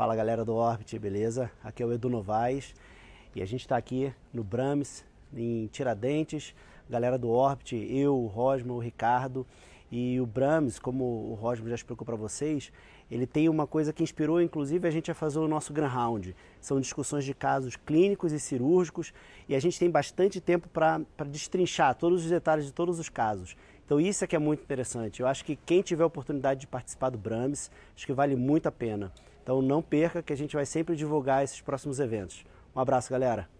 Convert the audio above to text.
Fala galera do Orbit, beleza? Aqui é o Edu Novaes e a gente está aqui no Brams, em Tiradentes. Galera do Orbit, eu, o Rosmo, o Ricardo e o Brams, como o Rosmo já explicou para vocês, ele tem uma coisa que inspirou inclusive a gente a fazer o nosso Grand Round. São discussões de casos clínicos e cirúrgicos e a gente tem bastante tempo para destrinchar todos os detalhes de todos os casos. Então isso é que é muito interessante. Eu acho que quem tiver a oportunidade de participar do Brams, acho que vale muito a pena. Então não perca que a gente vai sempre divulgar esses próximos eventos. Um abraço, galera!